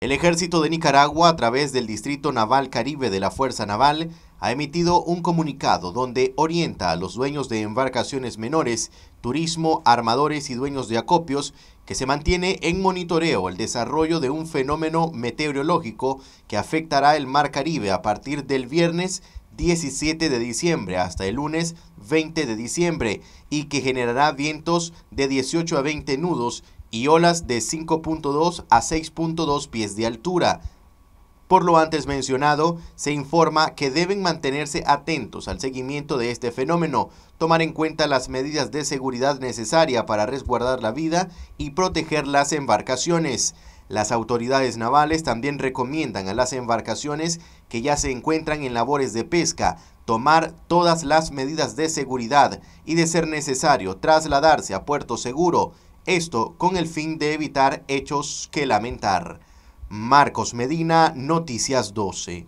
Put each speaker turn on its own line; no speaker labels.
El ejército de Nicaragua, a través del Distrito Naval Caribe de la Fuerza Naval, ha emitido un comunicado donde orienta a los dueños de embarcaciones menores, turismo, armadores y dueños de acopios que se mantiene en monitoreo el desarrollo de un fenómeno meteorológico que afectará el Mar Caribe a partir del viernes 17 de diciembre hasta el lunes 20 de diciembre y que generará vientos de 18 a 20 nudos y olas de 5.2 a 6.2 pies de altura. Por lo antes mencionado, se informa que deben mantenerse atentos al seguimiento de este fenómeno, tomar en cuenta las medidas de seguridad necesarias para resguardar la vida y proteger las embarcaciones. Las autoridades navales también recomiendan a las embarcaciones que ya se encuentran en labores de pesca tomar todas las medidas de seguridad y, de ser necesario, trasladarse a puerto seguro esto con el fin de evitar hechos que lamentar. Marcos Medina, Noticias 12.